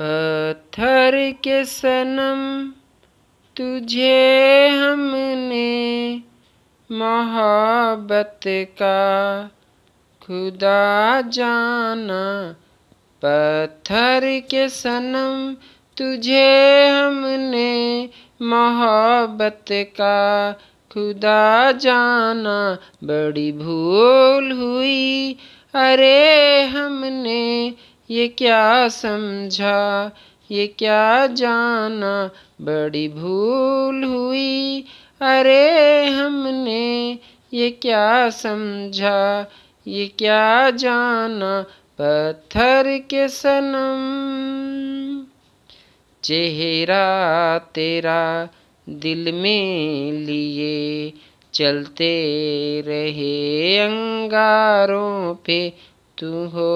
पत्थर के सनम तुझे हमने मोहब्बत का खुदा जाना पत्थर के सनम तुझे हमने मोहब्बत का खुदा जाना बड़ी भूल हुई अरे हमने ये क्या समझा ये क्या जाना बड़ी भूल हुई अरे हमने ये क्या समझा ये क्या जाना पत्थर के सनम चेहरा तेरा दिल में लिए चलते रहे अंगारों पे तू हो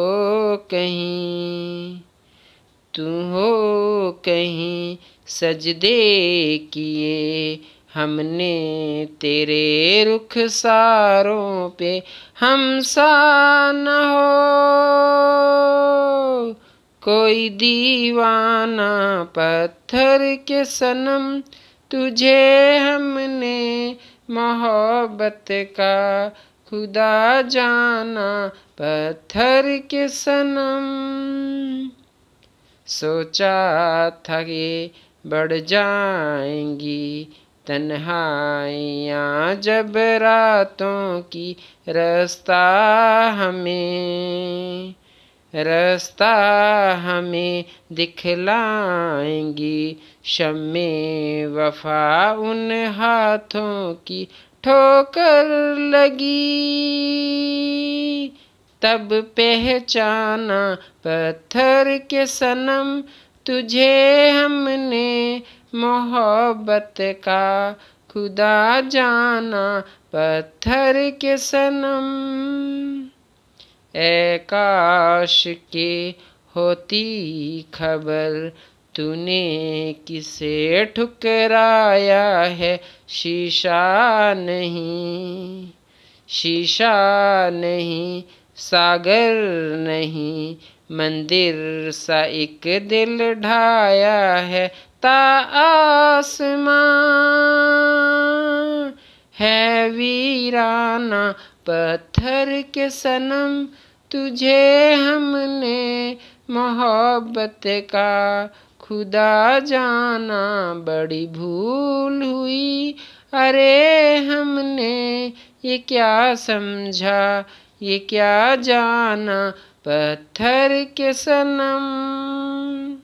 कहीं तू हो कहीं सजदे किए हमने तेरे रुख सारों पे हमसा न हो कोई दीवाना पत्थर के सनम तुझे हमने मोहब्बत का खुदा जाना पत्थर के सनम सोचा था कि बढ़ जाएंगी तन्हाइयाँ जब रातों की रास्ता हमें रास्ता हमें दिखलाएंगी शमे वफा उन हाथों की ठोकर लगी तब पहचाना पत्थर के सनम तुझे हमने मोहब्बत का खुदा जाना पत्थर के सनम ए काश के होती खबर तूने किसे ठुकराया है शीशा नहीं शीशा नहीं सागर नहीं मंदिर सा एक दिल ढाया है ता आसमान है वीराना पत्थर के सनम तुझे हमने मोहब्बत का खुदा जाना बड़ी भूल हुई अरे हमने ये क्या समझा ये क्या जाना पत्थर के सनम